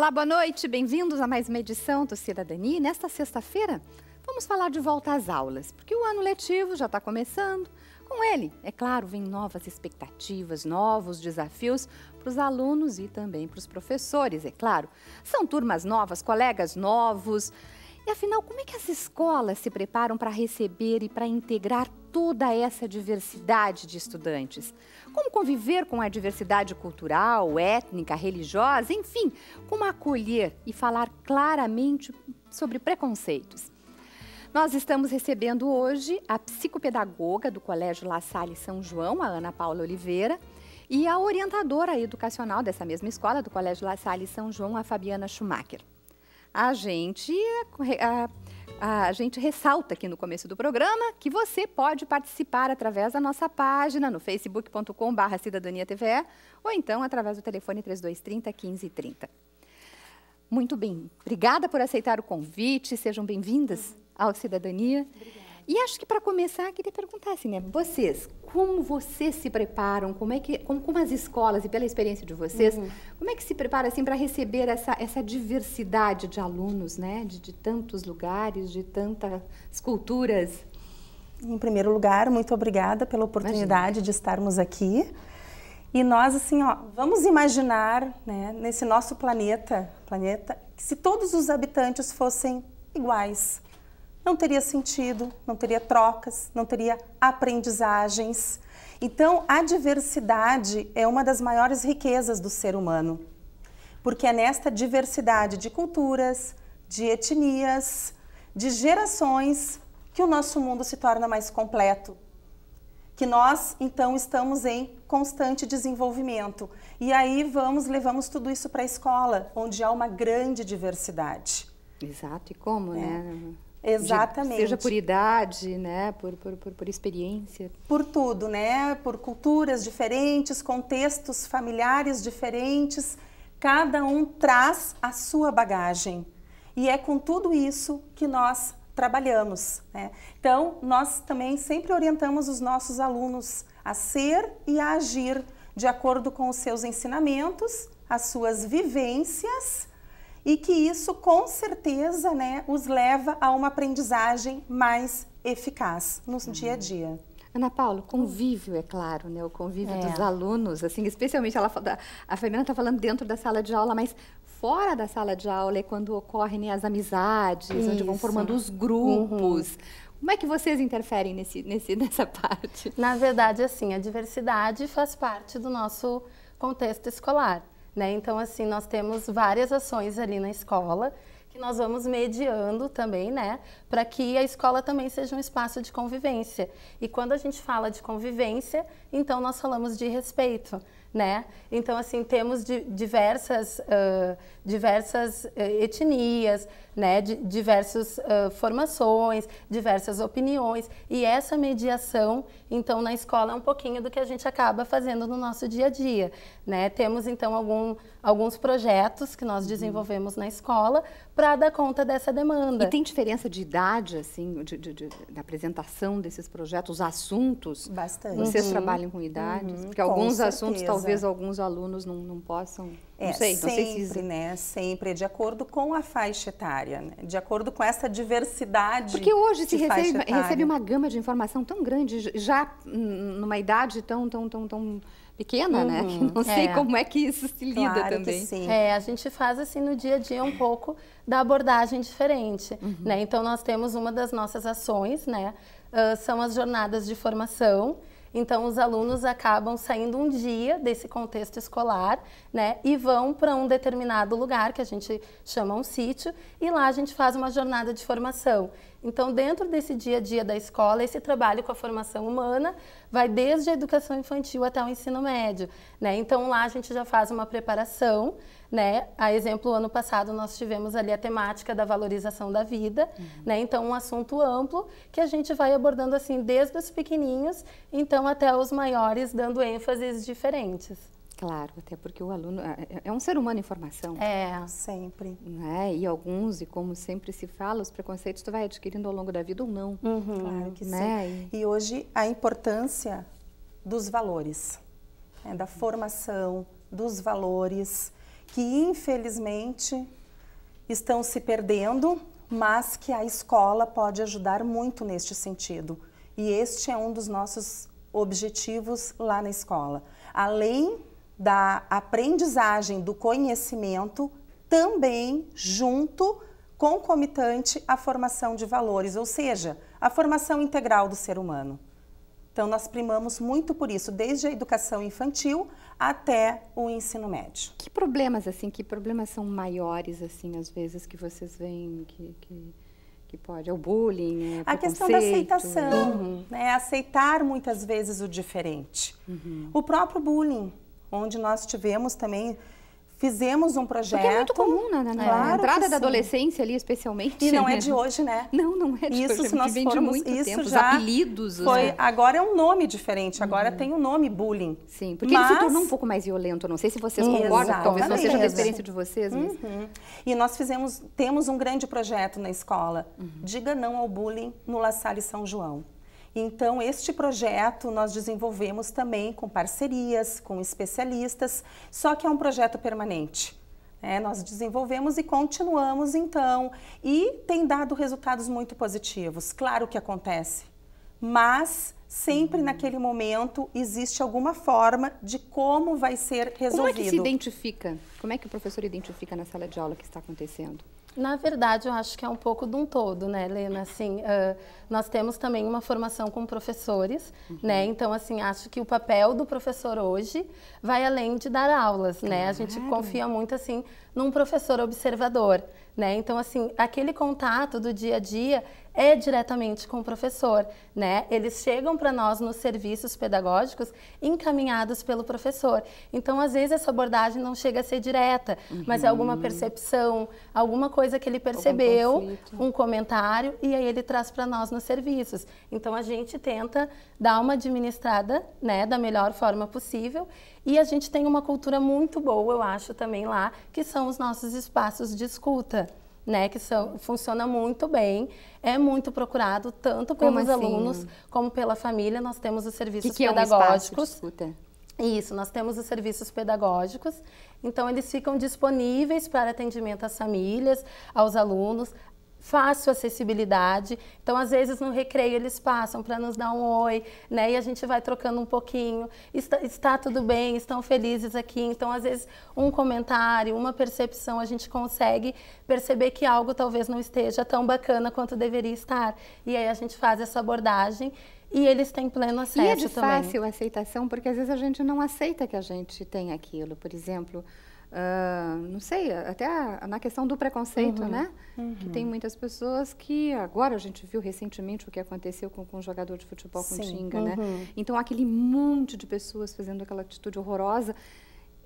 Olá, boa noite, bem-vindos a mais uma edição do Cidadania. Nesta sexta-feira, vamos falar de volta às aulas, porque o ano letivo já está começando. Com ele, é claro, vêm novas expectativas, novos desafios para os alunos e também para os professores, é claro. São turmas novas, colegas novos, e afinal, como é que as escolas se preparam para receber e para integrar toda essa diversidade de estudantes? Como conviver com a diversidade cultural, étnica, religiosa, enfim, como acolher e falar claramente sobre preconceitos? Nós estamos recebendo hoje a psicopedagoga do Colégio La Salle São João, a Ana Paula Oliveira, e a orientadora educacional dessa mesma escola, do Colégio La Salle São João, a Fabiana Schumacher a gente, a, a, a gente ressalta aqui no começo do programa que você pode participar através da nossa página no facebook.com.br cidadaniatve ou então através do telefone 3230 1530. Muito bem, obrigada por aceitar o convite, sejam bem-vindas ao Cidadania. Obrigada. E acho que para começar, queria perguntar assim, né? Vocês, como vocês se preparam? Como é que, como, como as escolas e pela experiência de vocês, uhum. como é que se prepara assim para receber essa, essa diversidade de alunos, né? De, de tantos lugares, de tantas culturas? Em primeiro lugar, muito obrigada pela oportunidade Imagina. de estarmos aqui. E nós, assim, ó, vamos imaginar, né, nesse nosso planeta, planeta, que se todos os habitantes fossem iguais, não teria sentido, não teria trocas, não teria aprendizagens. Então, a diversidade é uma das maiores riquezas do ser humano, porque é nesta diversidade de culturas, de etnias, de gerações que o nosso mundo se torna mais completo. Que nós, então, estamos em constante desenvolvimento. E aí vamos, levamos tudo isso para a escola, onde há uma grande diversidade. Exato, e como, é. né? Exatamente. De, seja por idade, né? Por, por, por, por, experiência. Por tudo, né? Por culturas diferentes, contextos familiares diferentes. Cada um traz a sua bagagem. E é com tudo isso que nós trabalhamos. Né? Então, nós também sempre orientamos os nossos alunos a ser e a agir de acordo com os seus ensinamentos, as suas vivências e que isso com certeza né, os leva a uma aprendizagem mais eficaz no uhum. dia a dia. Ana Paula, convívio, é claro, né? O convívio é. dos alunos, assim, especialmente ela a Fernanda está falando dentro da sala de aula, mas fora da sala de aula é quando ocorrem né, as amizades, Isso. onde vão formando os grupos. Uhum. Como é que vocês interferem nesse, nesse, nessa parte? Na verdade, assim, a diversidade faz parte do nosso contexto escolar. Né? Então, assim, nós temos várias ações ali na escola que nós vamos mediando também, né, para que a escola também seja um espaço de convivência. E quando a gente fala de convivência, então nós falamos de respeito, né? Então, assim, temos diversas, uh, diversas uh, etnias, né? diversas uh, formações, diversas opiniões. E essa mediação, então, na escola é um pouquinho do que a gente acaba fazendo no nosso dia a dia, né? Temos, então, algum, alguns projetos que nós uhum. desenvolvemos uhum. na escola para dar conta dessa demanda. E tem diferença de idade, assim, de, de, de da apresentação desses projetos, os assuntos? Bastante. Vocês uhum. trabalham com idades? Uhum. Porque com alguns certeza. assuntos talvez talvez alguns alunos não, não possam. É, não sei, sempre, não sei se né? Sempre, é de acordo com a faixa etária, né? de acordo com essa diversidade. Porque hoje se recebe, recebe uma gama de informação tão grande, já numa idade tão, tão, tão, tão pequena, né? uhum, né? Que não sei é. como é que isso se lida também. sim. É, a gente faz assim no dia a dia um pouco da abordagem diferente, uhum. né? Então nós temos uma das nossas ações, né? Uh, são as jornadas de formação então, os alunos acabam saindo um dia desse contexto escolar, né, e vão para um determinado lugar que a gente chama um sítio, e lá a gente faz uma jornada de formação. Então, dentro desse dia a dia da escola, esse trabalho com a formação humana vai desde a educação infantil até o ensino médio, né? Então, lá a gente já faz uma preparação, né? A exemplo, ano passado nós tivemos ali a temática da valorização da vida, uhum. né? Então, um assunto amplo que a gente vai abordando assim desde os pequenininhos, então até os maiores, dando ênfases diferentes. Claro, até porque o aluno é, é, é um ser humano em formação. É, sempre. Né? E alguns, e como sempre se fala, os preconceitos tu vai adquirindo ao longo da vida ou não. Uhum, claro que né? sim. E hoje a importância dos valores, né? da formação, dos valores, que infelizmente estão se perdendo, mas que a escola pode ajudar muito neste sentido. E este é um dos nossos objetivos lá na escola. Além da aprendizagem do conhecimento também junto concomitante à formação de valores, ou seja, a formação integral do ser humano. Então nós primamos muito por isso, desde a educação infantil até o ensino médio. Que problemas assim, que problemas são maiores assim, às vezes que vocês veem que, que, que pode, é o bullying, é a questão da aceitação, uhum. né? aceitar muitas vezes o diferente, uhum. o próprio bullying onde nós tivemos também Fizemos um projeto. Porque é muito comum, né? Na né, né? claro entrada da adolescência ali, especialmente. E não né? é de hoje, né? Não, não é de isso, hoje. Isso, se nós vem formos, muito isso tempo, já apelidos. Foi, né? Agora é um nome diferente, uhum. agora uhum. tem o um nome bullying. Sim, porque mas... ele se tornou um pouco mais violento. Não sei se vocês concordam, talvez não seja da experiência de vocês. Mas... Uhum. E nós fizemos, temos um grande projeto na escola. Uhum. Diga não ao bullying no La Salle São João. Então, este projeto nós desenvolvemos também com parcerias, com especialistas, só que é um projeto permanente. É, nós desenvolvemos e continuamos então, e tem dado resultados muito positivos. Claro que acontece, mas sempre naquele momento existe alguma forma de como vai ser resolvido. Como é que se identifica? Como é que o professor identifica na sala de aula que está acontecendo? Na verdade, eu acho que é um pouco de um todo, né, Helena? Assim, uh, nós temos também uma formação com professores, uhum. né? Então, assim, acho que o papel do professor hoje vai além de dar aulas, claro. né? A gente confia muito, assim, num professor observador, né? Então, assim, aquele contato do dia a dia é diretamente com o professor, né? Eles chegam para nós nos serviços pedagógicos encaminhados pelo professor. Então, às vezes essa abordagem não chega a ser direta, uhum. mas é uhum. alguma percepção, alguma coisa que ele percebeu, um comentário e aí ele traz para nós nos serviços. Então, a gente tenta dar uma administrada, né, da melhor forma possível e a gente tem uma cultura muito boa, eu acho também lá, que são os nossos espaços de escuta né, que são, funciona muito bem, é muito procurado tanto pelos assim? alunos como pela família. Nós temos os serviços que que pedagógicos. É um isso, nós temos os serviços pedagógicos, então eles ficam disponíveis para atendimento às famílias, aos alunos, fácil acessibilidade. Então, às vezes no recreio eles passam para nos dar um oi, né? E a gente vai trocando um pouquinho. Está, está, tudo bem? Estão felizes aqui? Então, às vezes um comentário, uma percepção, a gente consegue perceber que algo talvez não esteja tão bacana quanto deveria estar. E aí a gente faz essa abordagem. E eles têm pleno acesso também. E é de também. fácil aceitação, porque às vezes a gente não aceita que a gente tem aquilo. Por exemplo, Uh, não sei, até na questão do preconceito, uhum, né? Uhum. Que tem muitas pessoas que agora a gente viu recentemente o que aconteceu com, com um jogador de futebol Sim, com Tinga, né? uhum. né? Então aquele monte de pessoas fazendo aquela atitude horrorosa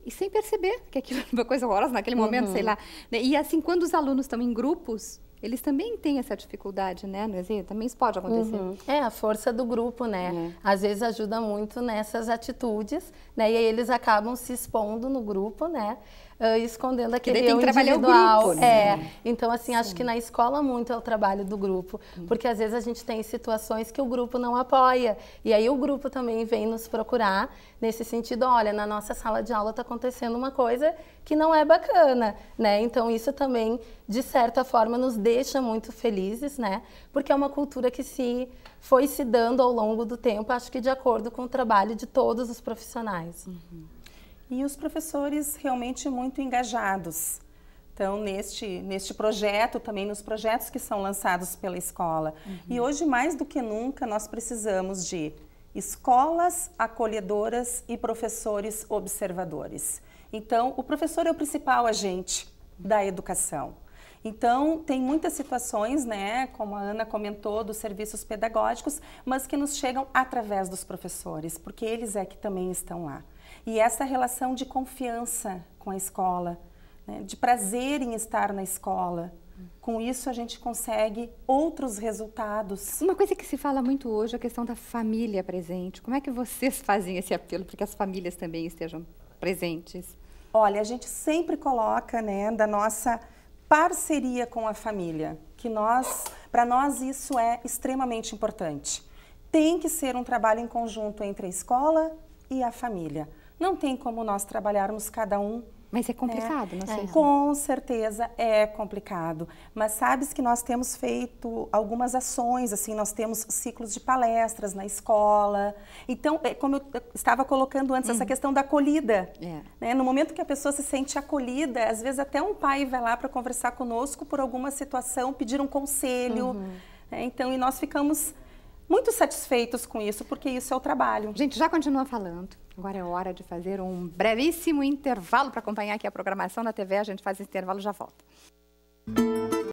e sem perceber que aquilo é uma coisa horrorosa naquele momento, uhum. sei lá. Né, e assim, quando os alunos estão em grupos, eles também têm essa dificuldade, né, Nezê? Também isso pode acontecer. Uhum. É, a força do grupo, né? Uhum. Às vezes ajuda muito nessas atitudes, né? E aí eles acabam se expondo no grupo, né? uh, escondendo aquele que eu individual. O grupo, né? É. Então, assim, Sim. acho que na escola muito é o trabalho do grupo, porque às vezes a gente tem situações que o grupo não apoia. E aí o grupo também vem nos procurar nesse sentido, olha, na nossa sala de aula está acontecendo uma coisa que não é bacana, né? Então isso também, de certa forma, nos deixa muito felizes, né? Porque é uma cultura que se foi se dando ao longo do tempo, acho que de acordo com o trabalho de todos os profissionais. Uhum e os professores realmente muito engajados. Então, neste, neste projeto, também nos projetos que são lançados pela escola. Uhum. E hoje, mais do que nunca, nós precisamos de escolas acolhedoras e professores observadores. Então, o professor é o principal agente da educação. Então, tem muitas situações, né, como a Ana comentou, dos serviços pedagógicos, mas que nos chegam através dos professores, porque eles é que também estão lá. E essa relação de confiança com a escola, né, de prazer em estar na escola, com isso, a gente consegue outros resultados. Uma coisa que se fala muito hoje é a questão da família presente. Como é que vocês fazem esse apelo para que as famílias também estejam presentes? Olha, a gente sempre coloca, né, da nossa parceria com a família, que nós, para nós isso é extremamente importante. Tem que ser um trabalho em conjunto entre a escola e a família não tem como nós trabalharmos cada um mas é né? complicado, é. não sei. É. Com certeza é complicado. Mas sabes que nós temos feito algumas ações, assim, nós temos ciclos de palestras na escola. Então, é, como eu estava colocando antes, uhum. essa questão da acolhida. É. Né? No momento que a pessoa se sente acolhida, às vezes até um pai vai lá para conversar conosco por alguma situação, pedir um conselho. Uhum. Né? Então, e nós ficamos muito satisfeitos com isso, porque isso é o trabalho. Gente, já continua falando. Agora é hora de fazer um brevíssimo intervalo para acompanhar aqui a programação da TV. A gente faz esse intervalo e já volta.